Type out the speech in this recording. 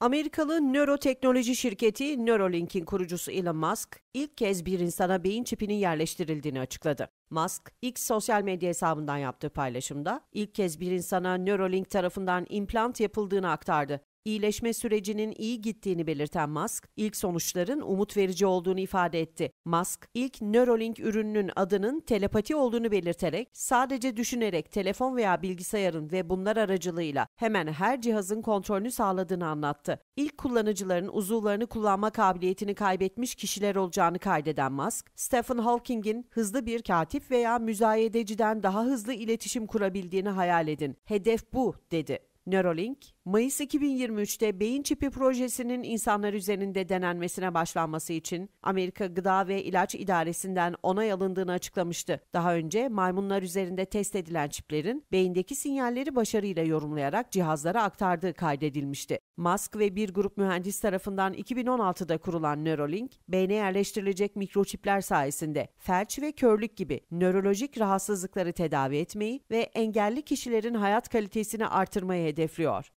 Amerikalı nöroteknoloji şirketi Neuralink'in kurucusu Elon Musk ilk kez bir insana beyin çipinin yerleştirildiğini açıkladı. Musk, X sosyal medya hesabından yaptığı paylaşımda ilk kez bir insana Neuralink tarafından implant yapıldığını aktardı iyileşme sürecinin iyi gittiğini belirten Musk, ilk sonuçların umut verici olduğunu ifade etti. Musk, ilk Neuralink ürününün adının telepati olduğunu belirterek, sadece düşünerek telefon veya bilgisayarın ve bunlar aracılığıyla hemen her cihazın kontrolünü sağladığını anlattı. İlk kullanıcıların uzuvlarını kullanma kabiliyetini kaybetmiş kişiler olacağını kaydeden Musk, Stephen Hawking'in hızlı bir katip veya müzayedeciden daha hızlı iletişim kurabildiğini hayal edin. Hedef bu, dedi. Neuralink, Mayıs 2023'te beyin çipi projesinin insanlar üzerinde denenmesine başlanması için Amerika Gıda ve İlaç İdaresi'nden onay alındığını açıklamıştı. Daha önce maymunlar üzerinde test edilen çiplerin beyindeki sinyalleri başarıyla yorumlayarak cihazlara aktardığı kaydedilmişti. Musk ve bir grup mühendis tarafından 2016'da kurulan Neuralink, beyne yerleştirilecek mikroçipler sayesinde felç ve körlük gibi nörolojik rahatsızlıkları tedavi etmeyi ve engelli kişilerin hayat kalitesini artırmayı hedefliyor hedefliyor.